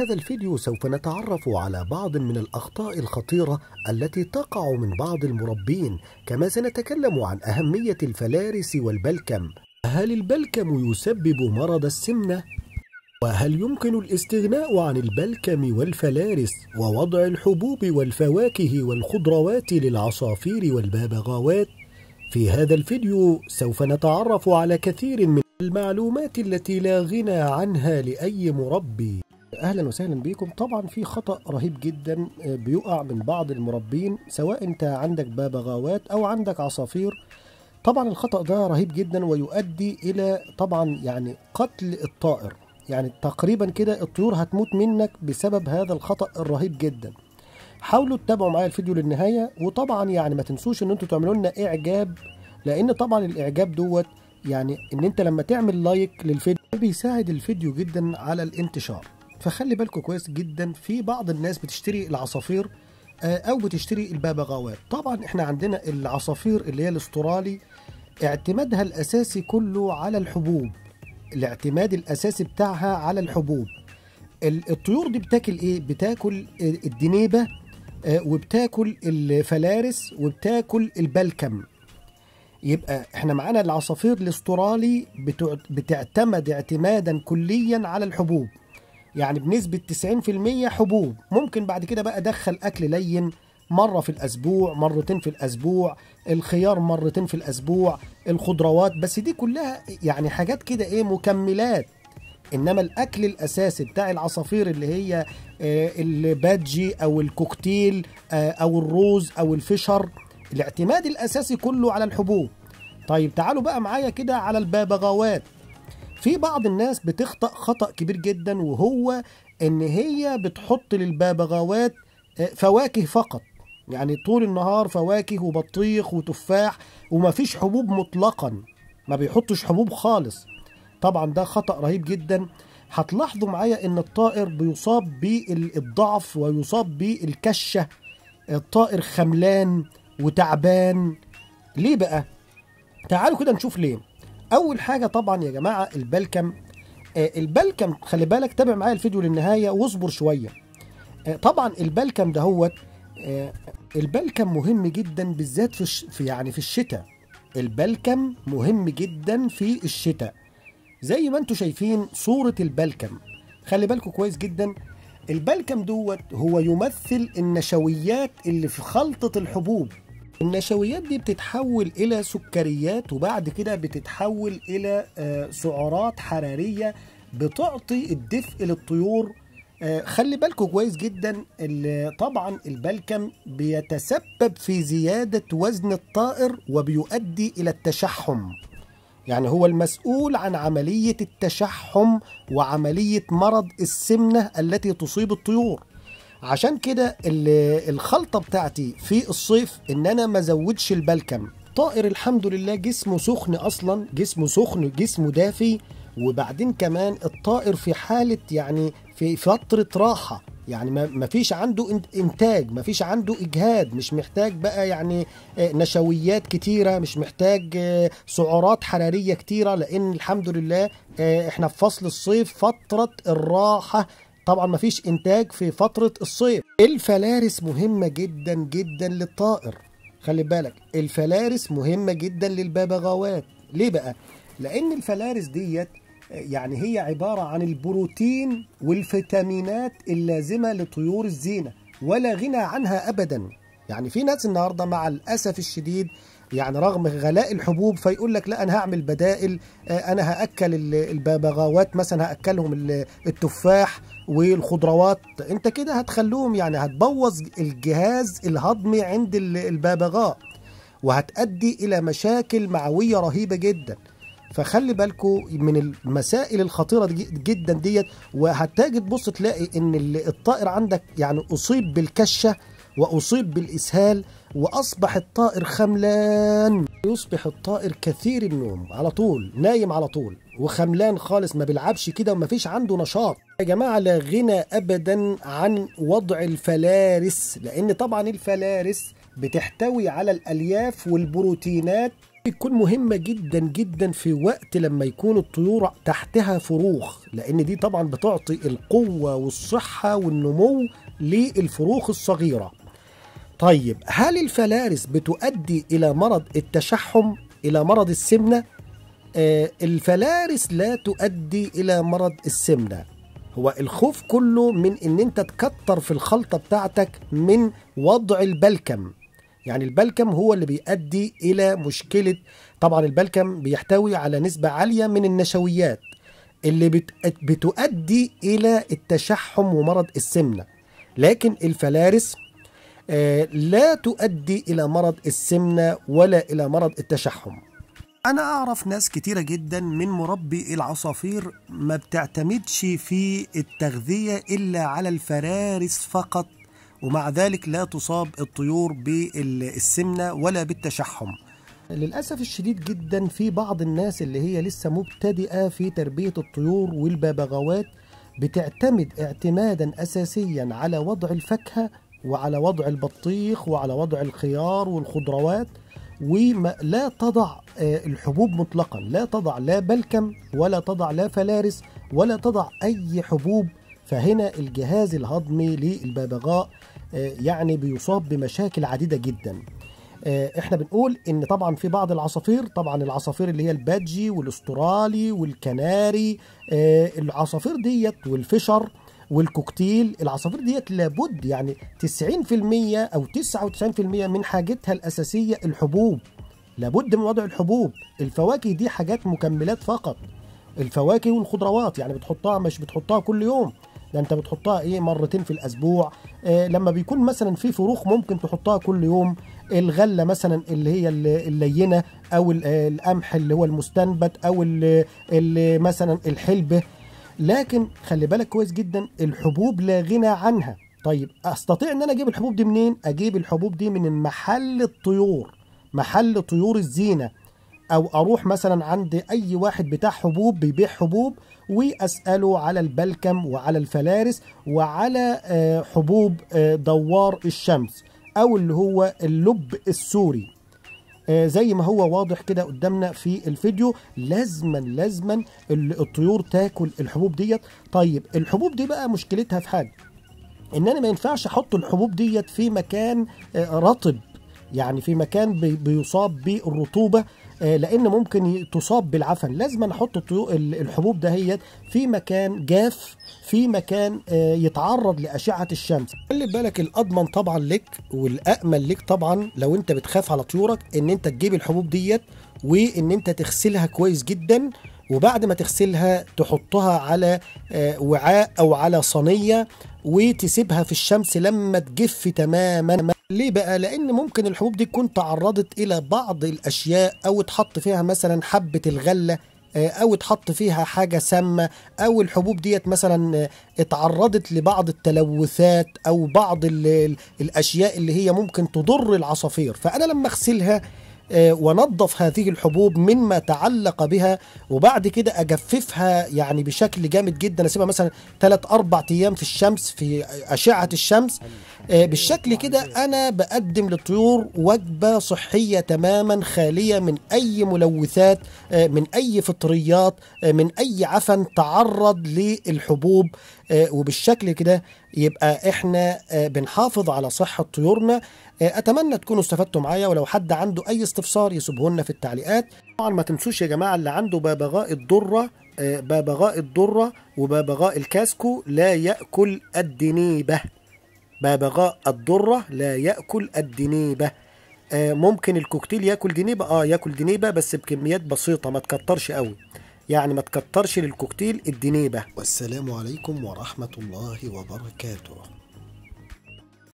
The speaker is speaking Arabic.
هذا الفيديو سوف نتعرف على بعض من الأخطاء الخطيرة التي تقع من بعض المربين كما سنتكلم عن أهمية الفلارس والبلكم هل البلكم يسبب مرض السمنة؟ وهل يمكن الاستغناء عن البلكم والفلارس ووضع الحبوب والفواكه والخضروات للعصافير والبابغاوات؟ في هذا الفيديو سوف نتعرف على كثير من المعلومات التي لا غنى عنها لأي مربي اهلا وسهلا بيكم طبعا في خطا رهيب جدا آه، بيقع من بعض المربين سواء انت عندك ببغاوات او عندك عصافير طبعا الخطا ده رهيب جدا ويؤدي الى طبعا يعني قتل الطائر يعني تقريبا كده الطيور هتموت منك بسبب هذا الخطا الرهيب جدا حاولوا تتابعوا معايا الفيديو للنهايه وطبعا يعني ما تنسوش ان انتوا تعملوا لنا اعجاب لان طبعا الاعجاب دوت يعني ان انت لما تعمل لايك للفيديو بيساعد الفيديو جدا على الانتشار فخلي بالكم كويس جدا في بعض الناس بتشتري العصافير آه، او بتشتري الببغاوات طبعا احنا عندنا العصافير اللي هي الاسترالي اعتمادها الاساسي كله على الحبوب الاعتماد الاساسي بتاعها على الحبوب الطيور دي بتاكل ايه بتاكل الدنيبه آه، وبتاكل الفلارس وبتاكل البلكم يبقى احنا معانا العصافير الاسترالي بتعتمد اعتمادا كليا على الحبوب يعني بنسبة 90% حبوب ممكن بعد كده بقى أدخل أكل لين مرة في الأسبوع مرتين في الأسبوع الخيار مرتين في الأسبوع الخضروات بس دي كلها يعني حاجات كده إيه مكملات انما الاكل الاساسي بتاع العصافير اللي هي آه، البادجي او الكوكتيل آه، او الروز او الفشر الاعتماد الاساسي كله على الحبوب طيب تعالوا بقى معايا كده على الببغاوات في بعض الناس بتخطأ خطأ كبير جدا وهو ان هي بتحط للببغاوات آه، فواكه فقط يعني طول النهار فواكه وبطيخ وتفاح ومفيش حبوب مطلقا ما بيحطش حبوب خالص طبعا ده خطأ رهيب جدا هتلاحظوا معايا ان الطائر بيصاب بالضعف ويصاب بالكشة الطائر خملان وتعبان ليه بقى تعالوا كده نشوف ليه اول حاجه طبعا يا جماعه البلكم آه البلكم خلي بالك تابع معايا الفيديو للنهايه واصبر شويه آه طبعا البلكم دهوت آه البلكم مهم جدا بالذات في, الش... في يعني في الشتاء البلكم مهم جدا في الشتاء زي ما انتم شايفين صوره البلكم خلي بالكم كويس جدا البلكم دوت هو يمثل النشويات اللي في خلطه الحبوب النشويات دي بتتحول الى سكريات وبعد كده بتتحول الى آه، سعرات حراريه بتعطي الدفء للطيور آه، خلي بالكم كويس جدا طبعا البلكم بيتسبب في زياده وزن الطائر وبيؤدي الى التشحم يعني هو المسؤول عن عمليه التشحم وعمليه مرض السمنه التي تصيب الطيور عشان كده الخلطه بتاعتي في الصيف ان انا ما ازودش البلكم طائر الحمد لله جسمه سخن اصلا جسمه سخن جسمه دافي وبعدين كمان الطائر في حاله يعني في فتره راحه يعني ما فيش عنده انتاج ما فيش عنده اجهاد مش محتاج بقى يعني آه، نشويات كتيره مش محتاج آه، سعرات حراريه كتيره لان الحمد لله آه، احنا في فصل الصيف فتره الراحه طبعا مفيش انتاج في فتره الصيف الفلارس مهمه جدا جدا للطائر خلي بالك الفلارس مهمه جدا للببغاوات ليه بقى لان الفلارس ديت يعني هي عباره عن البروتين والفيتامينات اللازمه لطيور الزينه ولا غنى عنها ابدا يعني في ناس النهارده مع الاسف الشديد يعني رغم غلاء الحبوب فيقول لك لا انا هعمل بدائل آه، انا هاكل الببغاوات مثلا هاكلهم التفاح والخضروات انت كده هتخلوهم يعني هتبوظ الجهاز الهضمي عند الببغاء وهتؤدي الى مشاكل معويه رهيبه جدا فخلي بالكم من المسائل الخطيره جدا ديت وهتجد تبص تلاقي ان الطائر عندك يعني اصيب بالكشه وأصيب بالإسهال وأصبح الطائر خملان يصبح الطائر كثير النوم على طول نايم على طول وخملان خالص ما بيلعبش كده وما فيش عنده نشاط يا جماعة لا غنى أبدا عن وضع الفلارس لأن طبعا الفلارس بتحتوي على الألياف والبروتينات بتكون مهمة جدا جدا في وقت لما يكون الطيور تحتها فروخ لأن دي طبعا بتعطي القوة والصحة والنمو للفروخ الصغيرة طيب هل الفلارس بتؤدي الى مرض التشحم الى مرض السمنه آه الفلارس لا تؤدي الى مرض السمنه هو الخوف كله من ان انت تكتر في الخلطه بتاعتك من وضع البلكم يعني البلكم هو اللي بيؤدي الى مشكله طبعا البلكم بيحتوي على نسبه عاليه من النشويات اللي بتؤدي الى التشحم ومرض السمنه لكن الفلارس آه، لا تؤدي إلى مرض السمنة ولا إلى مرض التشحم أنا أعرف ناس كتيرة جدا من مربي العصافير ما بتعتمدش في التغذية إلا على الفرارس فقط ومع ذلك لا تصاب الطيور بالسمنة ولا بالتشحم للأسف الشديد جدا في بعض الناس اللي هي لسه مبتدئة في تربية الطيور والببغاوات بتعتمد اعتمادا أساسيا على وضع الفاكهة وعلى وضع البطيخ وعلى وضع الخيار والخضروات ولا تضع آه، الحبوب مطلقا لا تضع لا بلكم ولا تضع لا فلارس ولا تضع أي حبوب فهنا الجهاز الهضمي للببغاء آه، يعني بيصاب بمشاكل عديدة جدا آه، احنا بنقول ان طبعا في بعض العصافير طبعا العصافير اللي هي البادجي والاسترالي والكناري العصافير ديت والفشر والكوكتيل العصافير ديت لابد يعني 90% او 99% من حاجتها الاساسيه الحبوب لابد من وضع الحبوب الفواكه دي حاجات مكملات فقط الفواكه والخضروات يعني بتحطها مش بتحطها كل يوم ده انت بتحطها ايه مرتين في الاسبوع اه لما بيكون مثلا في فروخ ممكن تحطها كل يوم الغله مثلا اللي هي اللينه او آه، القمح اللي هو المستنبت او اللي مثلا الحلبه لكن خلي بالك كويس جدا الحبوب لا غنى عنها طيب استطيع ان انا اجيب الحبوب دي منين اجيب الحبوب دي من محل الطيور محل طيور الزينه او اروح مثلا عند اي واحد بتاع حبوب بيبيع حبوب واساله على البلكم وعلى الفلارس وعلى آه، حبوب آه، دوار الشمس او اللي هو اللب السوري آه، زي ما هو واضح كده قدامنا في الفيديو لازما لازما الطيور تاكل الحبوب ديت طيب الحبوب دي بقى مشكلتها في حاجه ان انا ما ينفعش احط الحبوب ديت في مكان آه، رطب يعني في مكان بيصاب بالرطوبه آه، لان ممكن تصاب بالعفن لازم نحط الحبوب دهيت في مكان جاف في مكان آه، يتعرض لاشعه الشمس خلي بالك الاضمن طبعا لك والامن لك طبعا لو انت بتخاف على طيورك ان انت تجيب الحبوب ديت وان انت تغسلها كويس جدا وبعد ما تغسلها تحطها على آه، وعاء او على صينيه وتسيبها في الشمس لما تجف تماما ليه بقى؟ لأن ممكن الحبوب دي تكون تعرضت إلى بعض الأشياء أو اتحط فيها مثلا حبة الغلة آه، او اتحط فيها حاجه سامه او الحبوب ديت مثلا آه، اتعرضت لبعض التلوثات او بعض الاشياء اللي هي ممكن تضر العصافير فانا لما اغسلها آه، ونظف هذه الحبوب مما تعلق بها وبعد كده اجففها يعني بشكل جامد جدا اسيبها مثلا ثلاث اربع ايام في الشمس في اشعه الشمس آه، بالشكل كده انا بقدم للطيور وجبه صحيه تماما خاليه من اي ملوثات آه، من اي فطريات من اي عفن تعرض للحبوب آه، وبالشكل كده يبقى احنا آه، بنحافظ على صحه طيورنا آه، اتمنى تكونوا استفدتوا معايا ولو حد عنده اي استفسار يسيبه لنا في التعليقات طبعا ما تنسوش يا جماعه اللي عنده ببغاء الدره ببغاء الدره وببغاء الكاسكو لا ياكل الدنيبه ببغاء الدره لا ياكل الدنيبه ممكن الكوكتيل ياكل دنيبه اه ياكل دنيبه بس بكميات بسيطه ما تكترش قوي يعني ما تكترش للكوكتيل الدنيبه والسلام عليكم ورحمه الله وبركاته